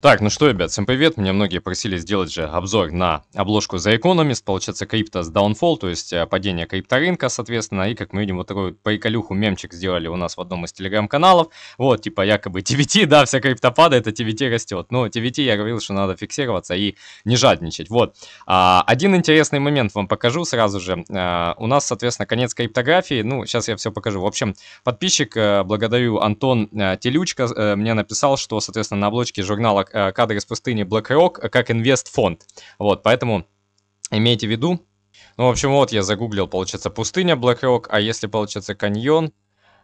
Так, ну что, ребят, всем привет. Меня многие просили сделать же обзор на обложку за Economist, получается, крипто с Downfall, то есть э, падение крипторынка, соответственно, и, как мы видим, вот такой приколюху мемчик сделали у нас в одном из телеграм-каналов, вот, типа, якобы TVT, да, вся крипта падает, а TVT растет, но TVT я говорил, что надо фиксироваться и не жадничать, вот. А, один интересный момент вам покажу сразу же, а, у нас, соответственно, конец криптографии, ну, сейчас я все покажу, в общем, подписчик, э, благодарю Антон э, Телючка, мне написал, что, соответственно, на обложке журнала Э, кадры из пустыни BlackRock э, как инвестфонд. Вот, поэтому имейте в виду. Ну, в общем, вот я загуглил, получается, пустыня BlackRock, а если, получается, каньон,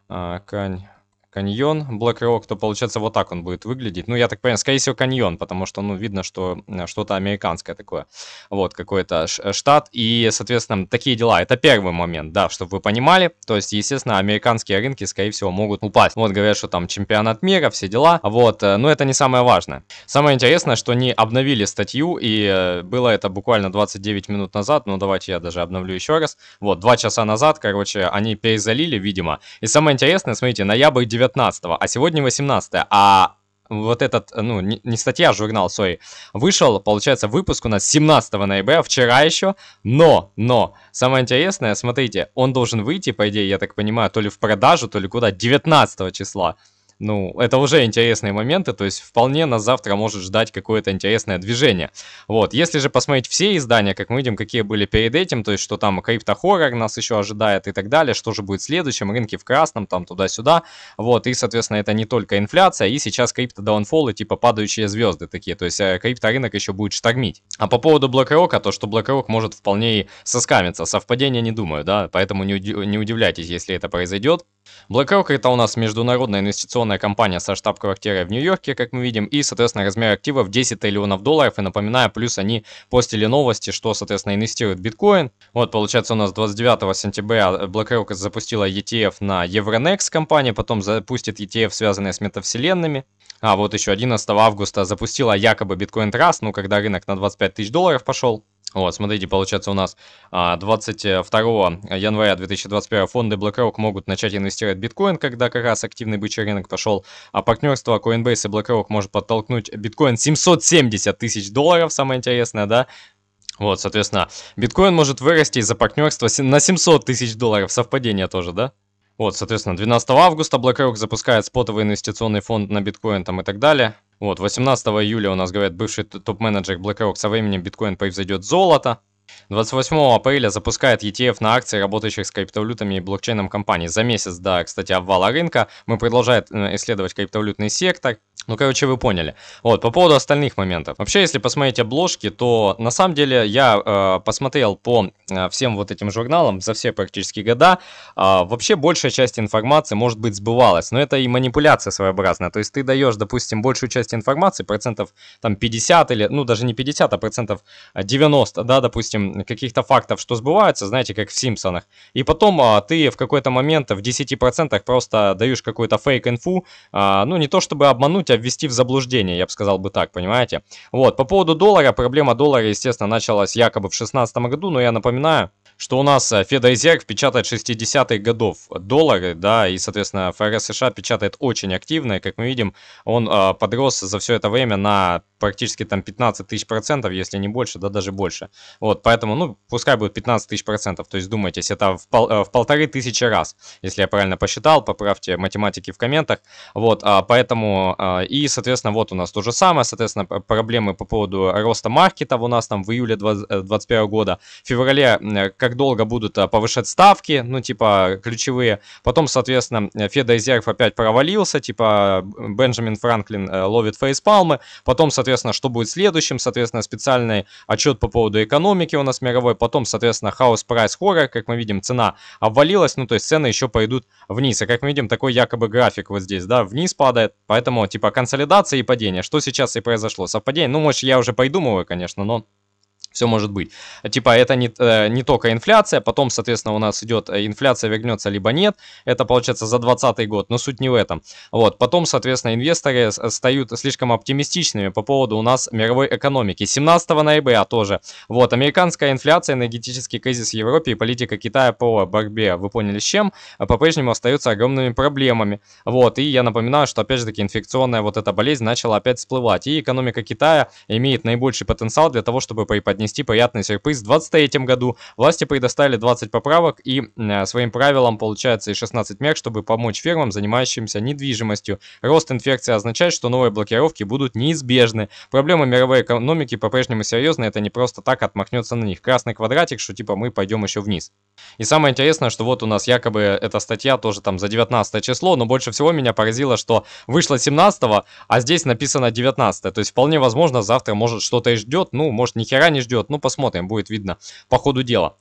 а, кань, Каньон BlackRock, то получается вот так он будет выглядеть. Ну, я так понимаю, скорее всего, каньон, потому что, ну, видно, что э, что-то американское такое. Вот, какой-то э, штат. И, соответственно, такие дела. Это первый момент, да, чтобы вы понимали. То есть, естественно, американские рынки, скорее всего, могут упасть. Вот говорят, что там чемпионат мира, все дела. Вот, э, но это не самое важное. Самое интересное, что они обновили статью, и было это буквально 29 минут назад. Ну, давайте я даже обновлю еще раз. Вот, два часа назад, короче, они перезалили, видимо. И самое интересное, смотрите, ноябрь 9 19 а сегодня 18 а вот этот, э, ну, не, статья, а журнал, сори, вышел, получается, выпуск у нас 17 ноября, вчера еще, но, но, самое интересное, смотрите, он должен выйти, по идее, я так понимаю, то ли в продажу, то ли куда, 19 числа ну, это уже интересные моменты, то есть вполне нас завтра может ждать какое-то интересное движение. Вот, если же посмотреть все издания, как мы видим, какие были перед этим, то есть что там криптохоррор нас еще ожидает и так далее, что же будет в следующем, рынки в красном, там туда-сюда, вот, и, соответственно, это не только инфляция, и сейчас крипто-даунфолы типа падающие звезды такие, то есть э, крипторынок еще будет штормить. А по поводу BlackRock, то, что BlackRock может вполне и соскамиться, совпадение не думаю, да, поэтому не, уди не удивляйтесь, если это произойдет. BlackRock это у нас международная инвестиционная крупная компания со штаб-квартирой в Нью-Йорке, как мы видим, и, соответственно, размер активов 10 триллионов долларов. И напоминаю, плюс они постили новости, что, соответственно, инвестируют в биткоин. Вот, получается, у нас 29 сентября BlackRock запустила ETF на Euronext компания, потом запустит ETF, связанные с метавселенными. А вот еще 11 августа запустила якобы биткоин Trust, ну, когда рынок на 25 тысяч долларов пошел. Вот, смотрите, получается у нас 22 а, января 2021 фонды BlackRock могут начать инвестировать в биткоин, когда как раз активный бычий рынок пошел. А партнерство Coinbase и BlackRock может подтолкнуть биткоин 770 тысяч долларов, самое интересное, да? Вот, соответственно, биткоин может вырасти из-за партнерства на 700 тысяч долларов. Совпадение тоже, да? Вот, соответственно, 12 августа BlackRock запускает спотовый инвестиционный фонд на биткоин там и так далее. Вот, 18 июля у нас, говорят, бывший топ-менеджер BlackRock со временем биткоин превзойдет золото. 28 апреля запускает ETF на акции, работающих с криптовалютами и блокчейном компаний. За месяц да, кстати, обвала рынка мы продолжаем э, исследовать криптовалютный сектор. Ну, короче, вы поняли. Вот, по поводу остальных моментов. Вообще, если посмотреть обложки, то на самом деле я э, посмотрел по э, всем вот этим журналам за все практически года. Э, вообще, большая часть информации, может быть, сбывалась. Но это и манипуляция своеобразная. То есть ты даешь, допустим, большую часть информации, процентов там 50 или, ну, даже не 50, а процентов 90, э, да, допустим, каких-то фактов, что сбываются, знаете, как в Симпсонах. И потом э, ты в какой-то момент в 10% просто даешь какую-то фейк-инфу, э, ну, не то чтобы обмануть, обмануть, а ввести в заблуждение, я бы сказал бы так, понимаете? Вот, по поводу доллара, проблема доллара, естественно, началась якобы в 2016 году, но я напоминаю, что у нас Федрезерв э, печатает 60-х годов доллары, да, и, соответственно, ФРС США печатает очень активно, и, как мы видим, он э, подрос за все это время на практически там 15 тысяч процентов, если не больше, да даже больше. Вот, поэтому, ну, пускай будет 15 тысяч процентов, то есть думайте, это в, пол, э, в полторы тысячи раз, если я правильно посчитал, поправьте математики в комментах, вот, а поэтому, э, а, и, соответственно, вот у нас то же самое, соответственно, проблемы по поводу роста маркетов у нас там в июле 2021 э, года, в феврале, э, как долго будут э, повышать ставки, ну, типа, ключевые. Потом, соответственно, Феда Изерф опять провалился, типа, Бенджамин Франклин ловит фейспалмы. Потом, соответственно, что будет следующим, соответственно, специальный отчет по поводу экономики у нас мировой. Потом, соответственно, хаос прайс хоррор, как мы видим, цена обвалилась, ну, то есть цены еще пойдут вниз. И, а как мы видим, такой якобы график вот здесь, да, вниз падает, поэтому, типа, типа консолидация и падение. Что сейчас и произошло? Совпадение? Ну, может, я уже придумываю, конечно, но все может быть. Типа это не, э, не только инфляция, потом, соответственно, у нас идет э, инфляция вернется либо нет, это получается за 2020 год, но суть не в этом. Вот, потом, соответственно, инвесторы э, стают слишком оптимистичными по поводу у нас мировой экономики. 17 ноября тоже. Вот, американская инфляция, энергетический кризис в Европе и политика Китая по борьбе, вы поняли с чем, а по-прежнему остаются огромными проблемами. Вот, и я напоминаю, что опять же таки инфекционная вот эта болезнь начала опять всплывать, и экономика Китая имеет наибольший потенциал для того, чтобы приподнять отнести приятный сюрприз. В 2023 году власти предоставили 20 поправок и э, своим правилам получается и 16 мер, чтобы помочь фирмам, занимающимся недвижимостью. Рост инфекции означает, что новые блокировки будут неизбежны. Проблемы мировой экономики по-прежнему серьезны, это не просто так отмахнется на них. Красный квадратик, что типа мы пойдем еще вниз. И самое интересное, что вот у нас якобы эта статья тоже там за 19 число, но больше всего меня поразило, что вышло 17, а здесь написано 19. То есть вполне возможно завтра может что-то и ждет, ну может ни хера не ждет, ждет. Ну, посмотрим, будет видно по ходу дела.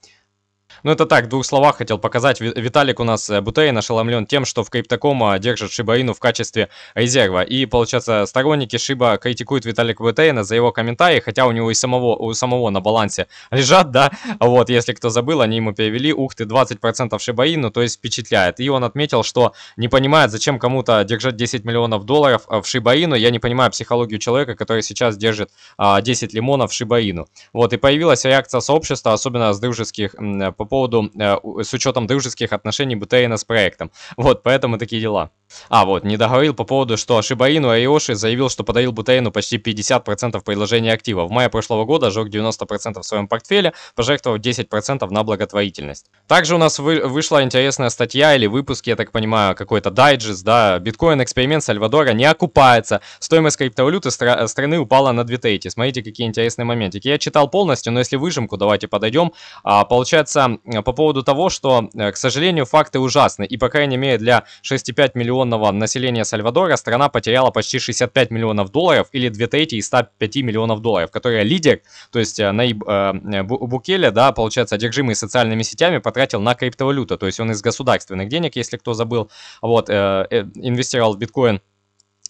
Ну это так, в двух словах хотел показать. Виталик у нас э, Бутей нашеломлен тем, что в Криптокома держит Шибаину в качестве резерва. И получается, сторонники Шиба критикуют Виталика Бутейна за его комментарии, хотя у него и самого, у самого на балансе лежат, да. Вот, если кто забыл, они ему перевели, ух ты, 20% Шибаину, то есть впечатляет. И он отметил, что не понимает, зачем кому-то держать 10 миллионов долларов э, в Шибаину. Я не понимаю психологию человека, который сейчас держит а, 10 лимонов в Шибаину. Вот, и появилась реакция сообщества, особенно с дружеских э, по поводу, э, с учетом дружеских отношений Бутейна с проектом. Вот, поэтому такие дела. А, вот, не договорил по поводу, что Шибаину Айоши заявил, что подарил Бутейну почти 50% предложения актива. В мае прошлого года жег 90% в своем портфеле, пожертвовав 10% на благотворительность. Также у нас вы, вышла интересная статья или выпуск, я так понимаю, какой-то дайджест, да, биткоин-эксперимент Сальвадора не окупается. Стоимость криптовалюты стра- страны упала на 2 трети. Смотрите, какие интересные моментики. Я читал полностью, но если выжимку, давайте подойдем. А, получается, Э, по поводу того, что, э, к сожалению, факты ужасны. И, по крайней мере, для 6,5 миллионного населения Сальвадора страна потеряла почти 65 миллионов долларов или 2 трети из 105 миллионов долларов, которые лидер, то есть на э, э Букеле, да, получается, одержимый социальными сетями, потратил на криптовалюту. То есть он из государственных денег, если кто забыл, вот, э, инвестировал в биткоин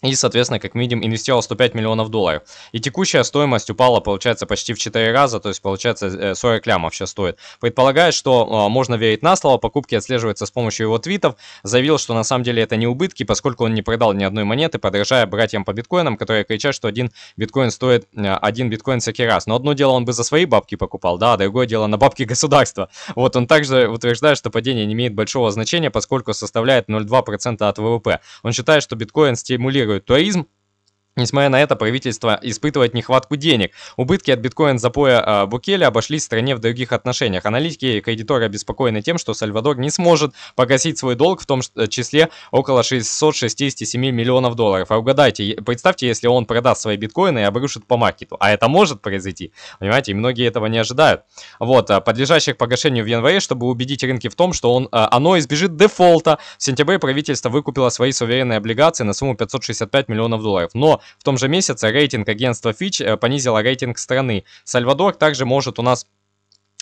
и, соответственно, как мы видим, инвестировал 105 миллионов долларов. И текущая стоимость упала, получается, почти в 4 раза, то есть, получается, 40 э, лямов сейчас стоит. Предполагает, что э, можно верить на слово, покупки отслеживаются с помощью его твитов. Заявил, что на самом деле это не убытки, поскольку он не продал ни одной монеты, подражая братьям по биткоинам, которые кричат, что один биткоин стоит э, один биткоин всякий раз. Но одно дело он бы за свои бабки покупал, да, а другое дело на бабки государства. Вот он также утверждает, что падение не имеет большого значения, поскольку составляет 0,2% от ВВП. Он считает, что биткоин стимулирует бегают. Туаизм Несмотря на это, правительство испытывает нехватку денег. Убытки от биткоин-запоя а, Букеля обошлись стране в других отношениях. Аналитики и кредиторы обеспокоены тем, что Сальвадор не сможет погасить свой долг, в том числе около 667 миллионов долларов. А угадайте, представьте, если он продаст свои биткоины и обрушит по маркету. А это может произойти, понимаете, и многие этого не ожидают. Вот, а, подлежащих погашению в январе, чтобы убедить рынки в том, что он, а, оно избежит дефолта. В сентябре правительство выкупило свои суверенные облигации на сумму 565 миллионов долларов. но в том же месяце рейтинг агентства Fitch э, понизило рейтинг страны. Сальвадор также может у нас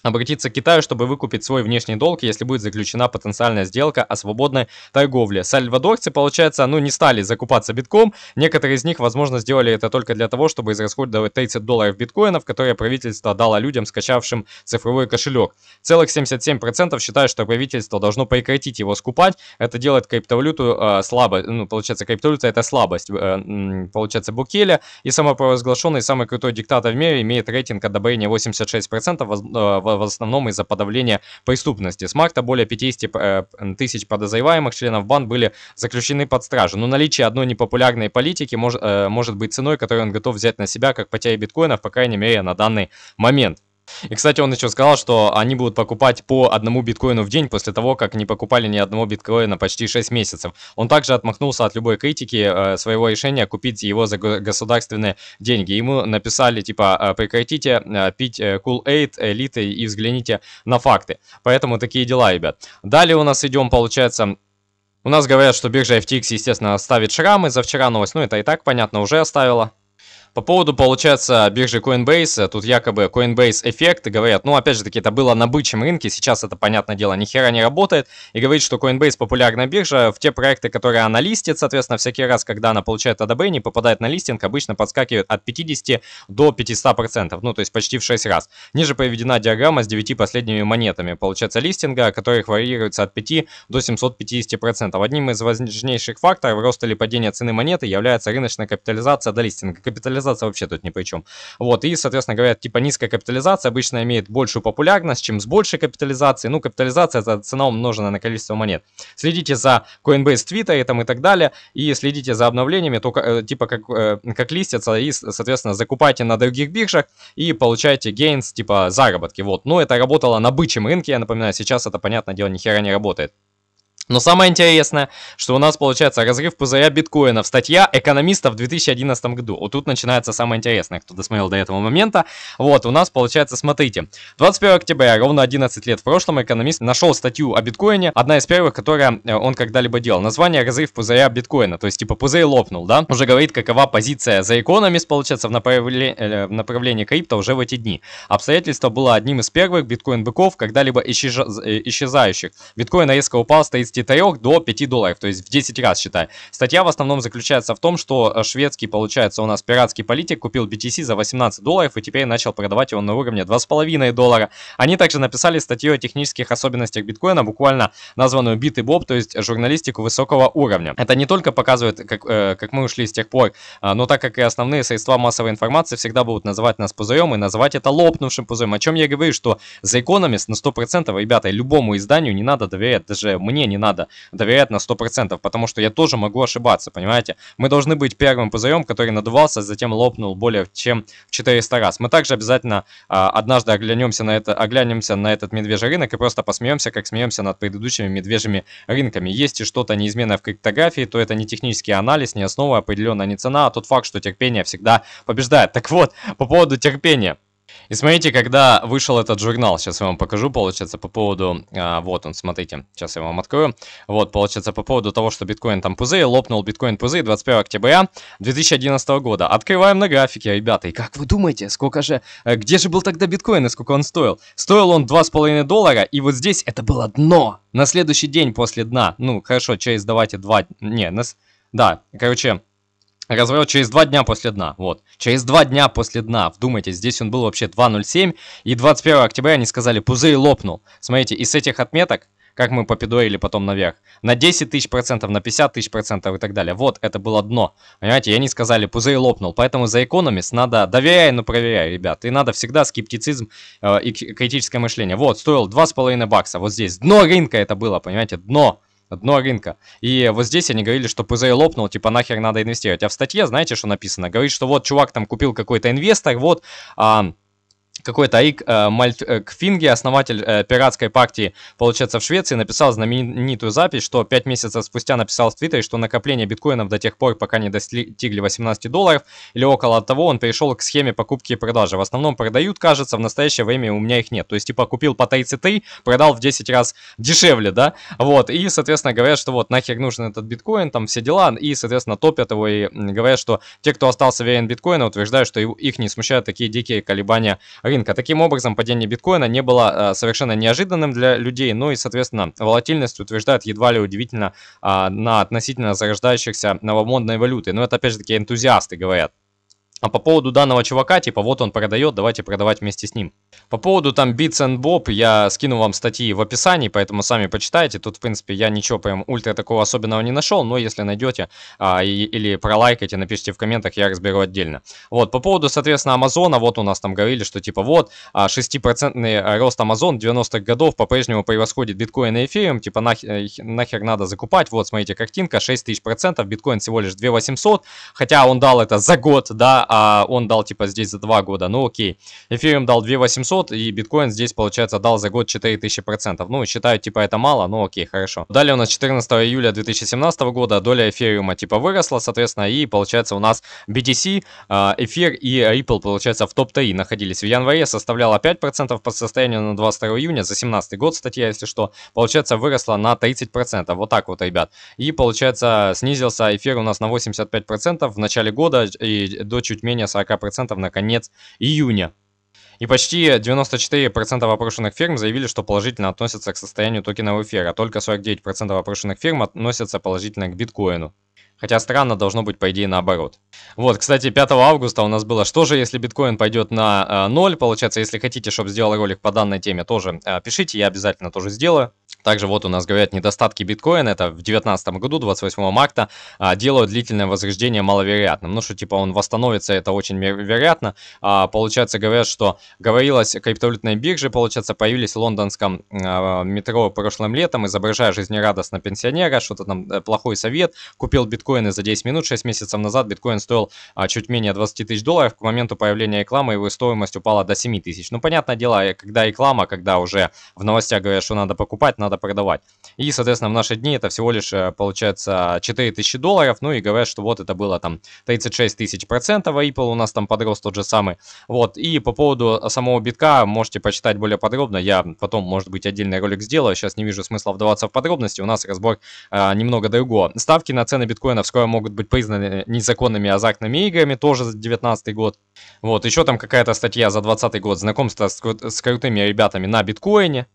обратиться к Китаю, чтобы выкупить свой внешний долг, если будет заключена потенциальная сделка о свободной торговле. Сальвадорцы, получается, ну не стали закупаться битком. Некоторые из них, возможно, сделали это только для того, чтобы израсходовать 30 долларов биткоинов, которые правительство дало людям, скачавшим цифровой кошелек. Целых 77% считают, что правительство должно прекратить его скупать. Это делает криптовалюту э, слабо. Ну, получается, криптовалюта это слабость. э, получается, Букеля и самопровозглашенный самый крутой диктатор в мире имеет рейтинг одобрения 86%, воз, э, в основном из-за подавления преступности. С марта более 50 э, тысяч подозреваемых членов банд были заключены под стражу. Но наличие одной непопулярной политики может э, может быть ценой, которую он готов взять на себя, как потеря биткоинов, по крайней мере, на данный момент. И, кстати, он еще сказал, что они будут покупать по одному биткоину в день после того, как не покупали ни одного биткоина почти 6 месяцев. Он также отмахнулся от любой критики э, своего решения купить его за государственные деньги. Ему написали, типа, «Э, прекратите э, пить Cool Aid, элиты и взгляните на факты. Поэтому такие дела, ребят. Далее у нас идем, получается, у нас говорят, что биржа FTX, естественно, оставит шрамы за вчера новость. Ну, это и так понятно, уже оставила. По поводу, получается, биржи Coinbase, э, тут якобы Coinbase эффект, говорят, ну, опять же таки, это было на бычьем рынке, сейчас это, понятное дело, ни хера не работает, и говорит, что Coinbase популярная биржа, в те проекты, которые она листит, соответственно, всякий раз, когда она получает одобрение, попадает на листинг, обычно подскакивает от 50 до 500%, ну, то есть почти в 6 раз. Ниже приведена диаграмма с 9 последними монетами, получается, листинга, которых варьируется от 5 до 750%. Одним из важнейших факторов роста или падения цены монеты является рыночная капитализация до листинга. Капитализация капитализация вообще тут ни при чем. Вот, и, соответственно, говорят, типа низкая капитализация обычно имеет большую популярность, чем с большей капитализацией. Ну, капитализация это цена умноженная на количество монет. Следите за Coinbase, Twitter и, там, и так далее, и следите за обновлениями, только, э, типа как, э, как листятся, и, соответственно, закупайте на других биржах и получайте гейнс, типа заработки. Вот, ну, это работало на бычьем рынке, я напоминаю, сейчас это, понятное дело, нихера не работает. Но самое интересное, что у нас получается разрыв пузыря биткоинов. Статья экономиста в 2011 году. Вот тут начинается самое интересное, кто досмотрел до этого момента. Вот, у нас получается, смотрите. 21 октября, ровно 11 лет в прошлом, экономист нашел статью о биткоине. Одна из первых, которая э, он когда-либо делал. Название «Разрыв пузыря биткоина». То есть, типа, пузырь лопнул, да? Уже говорит, какова позиция за экономист, получается, в, направле... Э, в направлении крипто уже в эти дни. Обстоятельство было одним из первых биткоин-быков, когда-либо исчез... Э, исчезающих. Биткоин резко упал с 30 4 до 5 долларов, то есть в 10 раз считай. Статья в основном заключается в том, что э, шведский, получается, у нас пиратский политик купил BTC за 18 долларов и теперь начал продавать его на уровне 2,5 доллара. Они также написали статью о технических особенностях биткоина, буквально названную Бит и Боб, то есть журналистику высокого уровня. Это не только показывает, как, э, как мы ушли с тех пор, э, но так как и основные средства массовой информации всегда будут называть нас пузырем и называть это лопнувшим пузырем. О чем я говорю, что The Economist на 100%, ребята, любому изданию не надо доверять, даже мне не надо доверять на 100%, потому что я тоже могу ошибаться, понимаете? Мы должны быть первым пузырем, который надувался, затем лопнул более чем в 400 раз. Мы также обязательно а, однажды оглянемся на, это, оглянемся на этот медвежий рынок и просто посмеемся, как смеемся над предыдущими медвежьими рынками. Есть и что-то неизменное в криптографии, то это не технический анализ, не основа, определенная не цена, а тот факт, что терпение всегда побеждает. Так вот, по поводу терпения. И смотрите, когда вышел этот журнал, сейчас я вам покажу, получается, по поводу... А, вот он, смотрите, сейчас я вам открою. Вот, получается, по поводу того, что биткоин там пузырь, лопнул биткоин пузырь 21 октября 2011 года. Открываем на графике, ребята, и как вы думаете, сколько же... Э, где же был тогда биткоин и сколько он стоил? Стоил он 2,5 доллара, и вот здесь это было дно. На следующий день после дна, ну, хорошо, через давайте 2... Не, нас... Да, короче, Разворот через два дня после дна, вот. Через два дня после дна, вдумайтесь, здесь он был вообще 2.07, и 21 октября они сказали, пузырь лопнул. Смотрите, из этих отметок, как мы попидорили потом наверх, на 10 тысяч процентов, на 50 тысяч процентов и так далее. Вот, это было дно. Понимаете, и они сказали, пузырь лопнул. Поэтому за экономист надо, доверяй, но проверяй, ребят. И надо всегда скептицизм э, и критическое мышление. Вот, стоил 2,5 бакса, вот здесь. Дно рынка это было, понимаете, дно. Дно рынка. И вот здесь они говорили, что ПЗ лопнул, типа нахер надо инвестировать. А в статье, знаете, что написано? Говорит, что вот чувак там купил какой-то инвестор, вот... А, какой-то Аик э, Мальткфинге, э, основатель э, пиратской партии, получается, в Швеции, написал знаменитую запись, что 5 месяцев спустя написал в Твиттере, что накопление биткоинов до тех пор, пока не достигли 18 долларов или около того, он перешел к схеме покупки и продажи. В основном продают, кажется, в настоящее время у меня их нет. То есть, типа, купил по 33, продал в 10 раз дешевле, да? Вот, и, соответственно, говорят, что вот нахер нужен этот биткоин, там все дела, и, соответственно, топят его и говорят, что те, кто остался верен биткоину, утверждают, что их не смущают такие дикие колебания рынка. Таким образом, падение биткоина не было э, совершенно неожиданным для людей, ну и, соответственно, волатильность утверждает едва ли удивительно а, на относительно зарождающихся новомодной валюты. Но это, опять же таки, энтузиасты говорят. А по поводу данного чувака, типа, вот он продает, давайте продавать вместе с ним. По поводу там Beats and Bob, я скину вам статьи в описании, поэтому сами почитайте. Тут, в принципе, я ничего прям ультра такого особенного не нашел, но если найдете а, и, или пролайкайте, напишите в комментах, я разберу отдельно. Вот, по поводу, соответственно, Амазона, вот у нас там говорили, что типа вот, 6% а, рост Амазон 90-х годов по-прежнему превосходит биткоин и эфириум, типа нах э, нахер надо закупать, вот, смотрите, картинка, 6000%, биткоин всего лишь 2800, хотя он дал это за год, да, а он дал типа здесь за 2 года, ну окей. Эфириум дал 2800 и биткоин здесь получается дал за год 4000%. Ну считаю типа это мало, ну окей, хорошо. Далее у нас 14 июля 2017 года доля эфириума типа выросла, соответственно, и получается у нас BTC, а, эфир и Ripple получается в топ-3 находились. В январе составляла 5% по состоянию на 22 июня, за 17 год статья, если что, получается выросла на 30%, вот так вот, ребят. И получается снизился эфир у нас на 85% в начале года и до чуть чуть менее 40% на конец июня. И почти 94% опрошенных фирм заявили, что положительно относятся к состоянию токенов эфира, а только 49% опрошенных фирм относятся положительно к биткоину. Хотя странно должно быть, по идее, наоборот. Вот, кстати, 5 августа у нас было, что же, если биткоин пойдет на э, 0, получается, если хотите, чтобы сделал ролик по данной теме, тоже э, пишите, я обязательно тоже сделаю. Также вот у нас говорят недостатки биткоина, это в 2019 году, 28 марта, а, делают длительное возрождение маловероятным. Ну что, типа он восстановится, это очень вероятно. А, получается, говорят, что говорилось криптовалютной бирже, получается, появились в лондонском а, метро прошлым летом, изображая жизнерадостно пенсионера, что-то там э, плохой совет, купил биткоины за 10 минут, 6 месяцев назад биткоин стоил а, чуть менее 20 тысяч долларов, к моменту появления рекламы его стоимость упала до 7 тысяч. Ну, понятное дело, э, когда реклама, когда уже в новостях говорят, что надо покупать, надо надо продавать. И, соответственно, в наши дни это всего лишь, э, получается, 4000 долларов. Ну и говорят, что вот это было там 36 тысяч процентов, а Ripple у нас там подрос тот же самый. Вот, и по поводу э, самого битка можете почитать более подробно. Я потом, может быть, отдельный ролик сделаю. Сейчас не вижу смысла вдаваться в подробности. У нас разбор а, немного другого. Ставки на цены биткоина вскоре могут быть признаны незаконными азартными играми. Тоже 19 год. Вот, еще там какая-то статья за 20 год. Знакомство с, кру с крутыми ребятами на биткоине.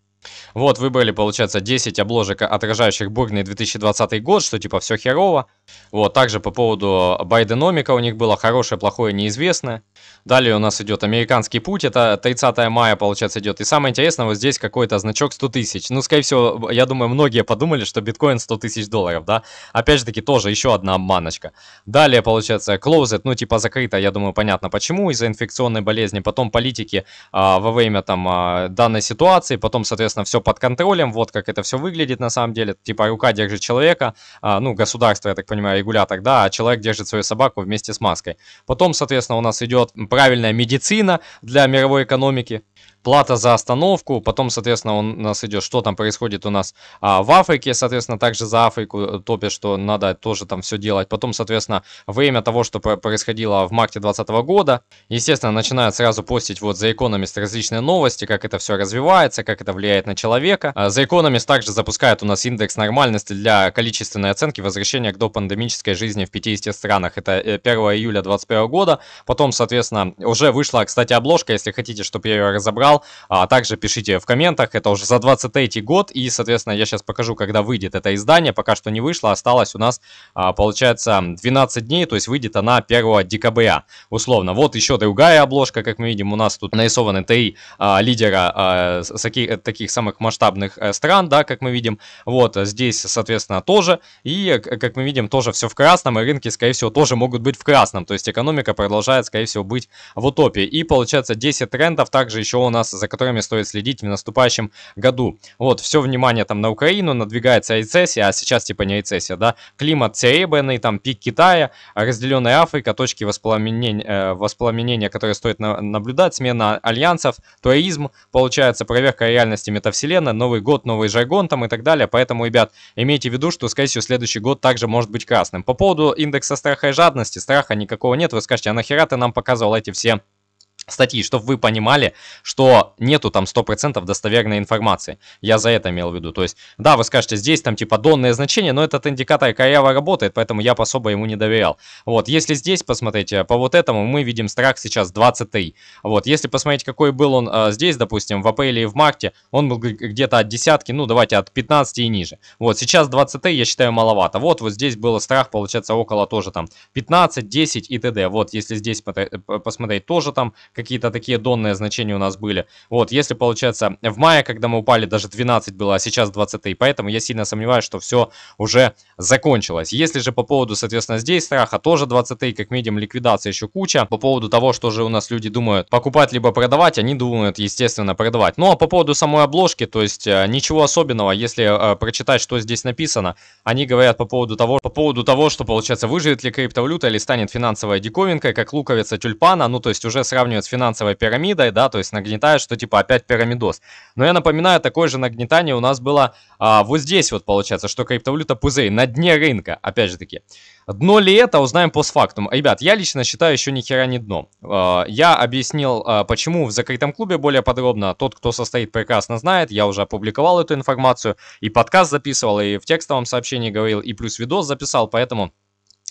Вот, вы были, получается, 10 обложек, отражающих бурный 2020 год, что типа все херово. Вот, также по поводу Байденомика у них было хорошее, плохое, неизвестное. Далее у нас идет Американский путь, это 30 мая, получается, идет. И самое интересное, вот здесь какой-то значок 100 тысяч. Ну, скорее всего, я думаю, многие подумали, что биткоин 100 тысяч долларов, да? Опять же таки, тоже еще одна обманочка. Далее, получается, Closet, ну, типа закрыто, я думаю, понятно почему, из-за инфекционной болезни. Потом политики а, во время там а, данной ситуации, потом, соответственно, соответственно, все под контролем, вот как это все выглядит на самом деле. Типа рука держит человека, а, ну, государство, я так понимаю, регулятор, да, а человек держит свою собаку вместе с маской. Потом, соответственно, у нас идет правильная медицина для мировой экономики, плата за остановку, потом, соответственно, он, у нас идет, что там происходит у нас а, в Африке, соответственно, также за Африку э, топе, что надо тоже там все делать. Потом, соответственно, время того, что происходило в марте 2020 года, естественно, начинают сразу постить вот за Economist различные новости, как это все развивается, как это влияет на человека. За Economist также запускает у нас индекс нормальности для количественной оценки возвращения к допандемической жизни в 50 странах. Это 1 э, июля 2021 года. Потом, соответственно, уже вышла, кстати, обложка, если хотите, чтобы я ее разобрал, канал. А также пишите в комментах, это уже за 23 год, и, соответственно, я сейчас покажу, когда выйдет это издание. Пока что не вышло, осталось у нас, а, получается, 12 дней, то есть выйдет она 1 декабря, условно. Вот еще другая обложка, как мы видим, у нас тут нарисованы три а, лидера а, саки, таких самых масштабных э, стран, да, как мы видим. Вот здесь, соответственно, тоже, и, как мы видим, тоже все в красном, и рынки, скорее всего, тоже могут быть в красном, то есть экономика продолжает, скорее всего, быть в утопии. И, получается, 10 трендов также еще у нас нас, за которыми стоит следить в наступающем году. Вот, все внимание там на Украину, надвигается рецессия, а сейчас типа не рецессия, да, климат серебряный, там пик Китая, разделенная Африка, точки воспламенения, э, воспламенения которые стоит на, наблюдать, смена альянсов, туризм, получается проверка реальности метавселенной, Новый год, новый жаргон там и так далее, поэтому, ребят, имейте в виду, что, скорее всего, следующий год также может быть красным. По поводу индекса страха и жадности, страха никакого нет, вы скажете, а нахера ты нам показывал эти все статьи, чтобы вы понимали, что нету там 100% достоверной информации. Я за это имел в виду. То есть, да, вы скажете, здесь там типа донное значение, но этот индикатор коряво работает, поэтому я особо ему не доверял. Вот, если здесь посмотреть, э, по вот этому мы видим страх сейчас 23. Вот, если посмотреть, какой был он а, здесь, допустим, в апреле и в марте, он был где-то от десятки, ну давайте от 15 и ниже. Вот, сейчас 23, я считаю, маловато. Вот, вот здесь был страх, получается, около тоже там 15, 10 и т.д. Вот, если здесь э, посмотреть, тоже там какие-то такие донные значения у нас были. Вот, если получается, в мае, когда мы упали, даже 12 было, а сейчас 23, поэтому я сильно сомневаюсь, что все уже закончилось. Если же по поводу, соответственно, здесь страха тоже 20, как видим, ликвидация еще куча. По поводу того, что же у нас люди думают покупать либо продавать, они думают, естественно, продавать. Ну а по поводу самой обложки, то есть э, ничего особенного, если э, прочитать, что здесь написано, они говорят по поводу того, по поводу того, что получается выживет ли криптовалюта или станет финансовая диковинкой, как луковица тюльпана, ну то есть уже сравнивается с финансовой пирамидой, да, то есть нагнетают, что типа опять пирамидос. Но я напоминаю, такое же нагнетание у нас было а, вот здесь вот получается, что криптовалюта пузырь на дне рынка, опять же таки. Дно ли это, узнаем постфактум. Ребят, я лично считаю еще ни хера не дно. А, я объяснил, а, почему в закрытом клубе более подробно. Тот, кто состоит, прекрасно знает. Я уже опубликовал эту информацию. И подкаст записывал, и в текстовом сообщении говорил, и плюс видос записал, поэтому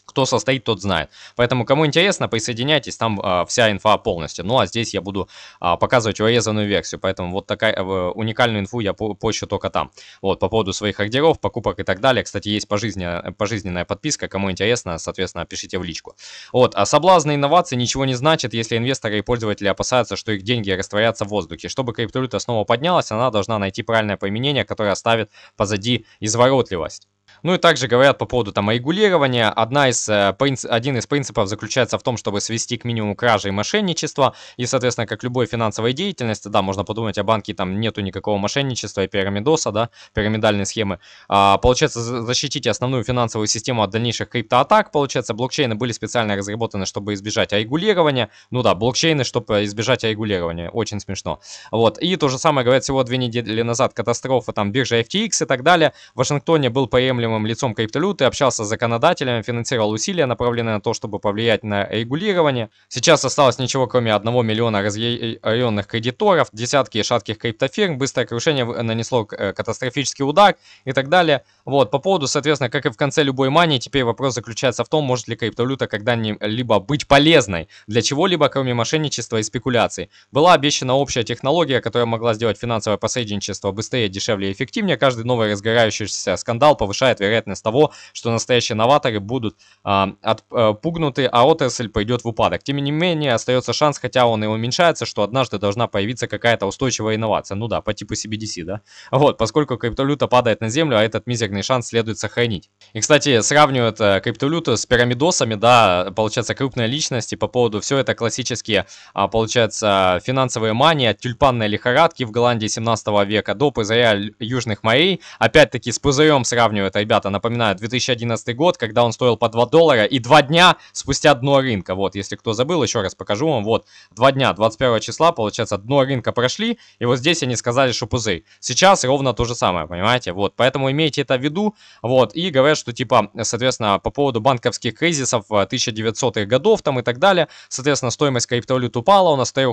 кто состоит, тот знает. Поэтому, кому интересно, присоединяйтесь, там э, вся инфа полностью. Ну, а здесь я буду э, показывать урезанную версию, поэтому вот такая э, уникальную инфу я по пощу только там. Вот, по поводу своих ордеров, покупок и так далее. Кстати, есть пожизненная, пожизненная подписка, кому интересно, соответственно, пишите в личку. Вот, а соблазны инноваций ничего не значит, если инвесторы и пользователи опасаются, что их деньги растворятся в воздухе. Чтобы криптовалюта снова поднялась, она должна найти правильное применение, которое оставит позади изворотливость. Ну и также говорят по поводу там регулирования. Одна из, э, один из принципов заключается в том, чтобы свести к минимуму кражи и мошенничества. И, соответственно, как любой финансовой деятельности, да, можно подумать о банке, там нету никакого мошенничества и пирамидоса, да, пирамидальной схемы. А, получается, защитить основную финансовую систему от дальнейших криптоатак. Получается, блокчейны были специально разработаны, чтобы избежать регулирования. Ну да, блокчейны, чтобы избежать регулирования. Очень смешно. Вот. И то же самое говорят всего две недели назад катастрофа там биржи FTX и так далее. В Вашингтоне был приемлем приемлемым лицом криптовалюты, общался с законодателями, финансировал усилия, направленные на то, чтобы повлиять на регулирование. Сейчас осталось ничего, кроме 1 миллиона разъяренных кредиторов, десятки шатких криптофирм, быстрое крушение нанесло э, катастрофический удар и так далее. Вот, по поводу, соответственно, как и в конце любой мании, теперь вопрос заключается в том, может ли криптовалюта когда-либо быть полезной для чего-либо, кроме мошенничества и спекуляций. Была обещана общая технология, которая могла сделать финансовое посредничество быстрее, дешевле и эффективнее. Каждый новый разгорающийся скандал повышает повышает вероятность того, что настоящие новаторы будут а, отпугнуты, э, а отрасль пойдет в упадок. Тем не менее, остается шанс, хотя он и уменьшается, что однажды должна появиться какая-то устойчивая инновация. Ну да, по типу CBDC, да? Вот, поскольку криптовалюта падает на землю, а этот мизерный шанс следует сохранить. И, кстати, сравнивают э, криптовалюту с пирамидосами, да, получается, крупные личности по поводу все это классические, а, получается, финансовые мании от тюльпанной лихорадки в Голландии 17 века до пузыря южных морей. Опять-таки с пузырем сравнивают а ребята, напоминаю, 2011 год, когда он стоил по 2 доллара и 2 дня спустя дно рынка. Вот, если кто забыл, еще раз покажу вам. Вот, 2 дня, 21 числа, получается, дно рынка прошли, и вот здесь они сказали, что пузырь. Сейчас ровно то же самое, понимаете? Вот, поэтому имейте это в виду, вот, и говорят, что, типа, соответственно, по поводу банковских кризисов 1900-х э, годов там и так далее, соответственно, стоимость криптовалют упала, у нас 3 э,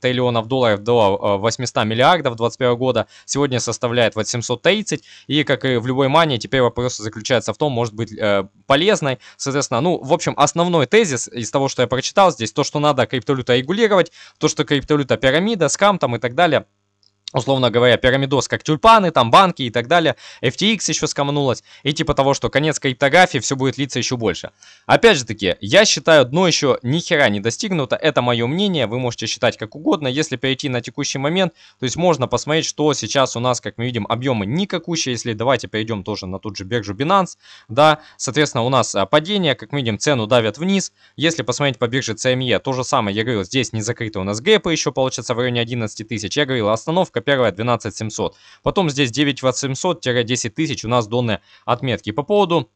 триллионов долларов до 800 э, миллиардов 21 года, сегодня составляет 830 и, как и в любой мании, теперь вопрос просто заключается в том, может быть э, полезной. Соответственно, ну, в общем, основной тезис из того, что я прочитал здесь, то, что надо криптовалюта регулировать, то, что криптовалюта пирамида, скам там и так далее – условно говоря, пирамидос, как тюльпаны, там банки и так далее. FTX еще скоманулась. И типа того, что конец криптографии, все будет литься еще больше. Опять же таки, я считаю, дно еще ни хера не достигнуто. Это мое мнение, вы можете считать как угодно. Если перейти на текущий момент, то есть можно посмотреть, что сейчас у нас, как мы видим, объемы никакущие. Если давайте перейдем тоже на тут же биржу Binance, да, соответственно, у нас а, падение, как мы видим, цену давят вниз. Если посмотреть по бирже CME, эм то же самое, я говорил, здесь не закрыты у нас гэпы еще, получится в районе 11 тысяч. Я говорил, остановка Отметка первая 12700. Потом здесь 9800-10 тысяч у нас донные отметки. По поводу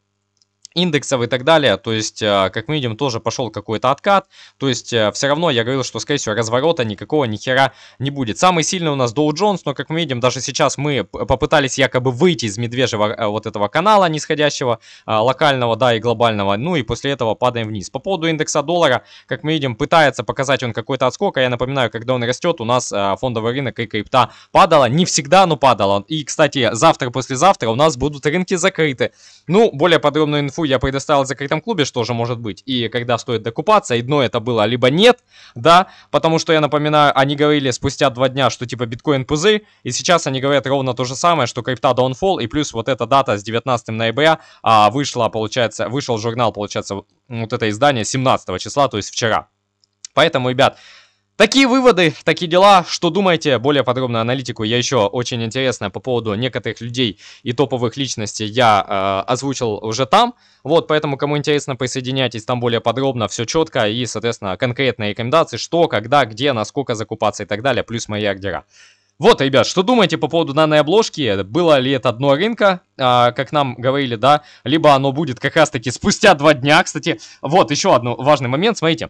индексов и так далее. То есть, э, как мы видим, тоже пошел какой-то откат. То есть, э, все равно я говорил, что, скорее всего, разворота никакого ни хера не будет. Самый сильный у нас Dow Jones, но, как мы видим, даже сейчас мы попытались якобы выйти из медвежьего э, вот этого канала нисходящего, локального, да, и глобального. Ну и после этого падаем вниз. По поводу индекса доллара, как мы видим, пытается показать он какой-то отскок. А я напоминаю, когда он растет, у нас фондовый рынок и крипта падала. Не всегда, но падала. И, кстати, завтра-послезавтра у нас будут рынки закрыты. Ну, более подробную инфу я предоставил в закрытом клубе, что же может быть, и когда стоит докупаться, и дно это было либо нет, да, потому что, я напоминаю, они говорили спустя два дня, что типа биткоин пузырь, и сейчас они говорят ровно то же самое, что крипта downfall, и плюс вот эта дата с 19 ноября а, вышла, получается, вышел журнал, получается, вот это издание 17 числа, то есть вчера. Поэтому, ребят, Такие выводы, такие дела. Что думаете? Более подробную аналитику я еще очень интересно по поводу некоторых людей и топовых личностей я э, озвучил уже там. Вот, поэтому, кому интересно, присоединяйтесь там более подробно, все четко и, соответственно, конкретные рекомендации, что, когда, где, насколько закупаться и так далее, плюс мои ордера. Вот, ребят, что думаете по поводу данной обложки? Было ли это дно рынка, а, как нам говорили, да? Либо оно будет как раз-таки спустя два дня, кстати. Вот, еще один важный момент, смотрите.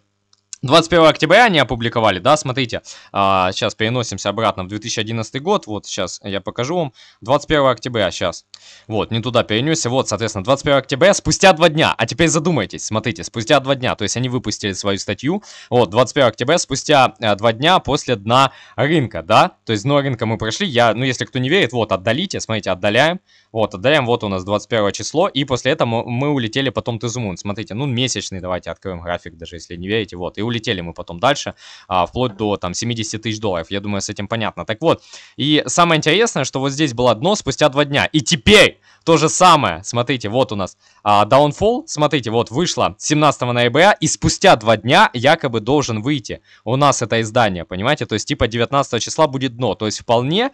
21 октября они опубликовали, да, смотрите, а, сейчас переносимся обратно в 2011 год, вот сейчас я покажу вам, 21 октября сейчас, вот, не туда перенесся, вот, соответственно, 21 октября, спустя два дня, а теперь задумайтесь, смотрите, спустя два дня, то есть они выпустили свою статью, вот, 21 октября, спустя э, два дня после дна рынка, да, то есть дно рынка мы прошли, я, ну, если кто не верит, вот, отдалите, смотрите, отдаляем, вот, отдаляем, вот у нас 21 число, и после этого мы улетели потом Тезумун, смотрите, ну, месячный, давайте откроем график, даже если не верите, вот, и улетели улетели мы потом дальше, а, вплоть до там 70 тысяч долларов. Я думаю, с этим понятно. Так вот, и самое интересное, что вот здесь было дно спустя два дня. И теперь то же самое. Смотрите, вот у нас а, Downfall. Смотрите, вот вышло 17 ноября, и спустя два дня якобы должен выйти у нас это издание, понимаете? То есть типа 19 числа будет дно. То есть вполне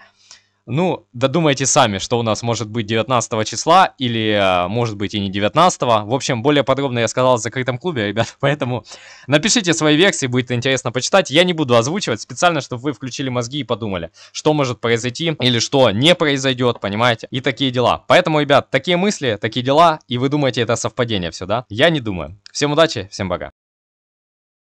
ну, додумайте сами, что у нас может быть 19 числа, или э, может быть и не 19. В общем, более подробно я сказал в закрытом клубе, ребят, поэтому напишите свои версии, будет интересно почитать. Я не буду озвучивать специально, чтобы вы включили мозги и подумали, что может произойти или что не произойдет, понимаете? И такие дела. Поэтому, ребят, такие мысли, такие дела, и вы думаете, это совпадение все, да? Я не думаю. Всем удачи, всем пока.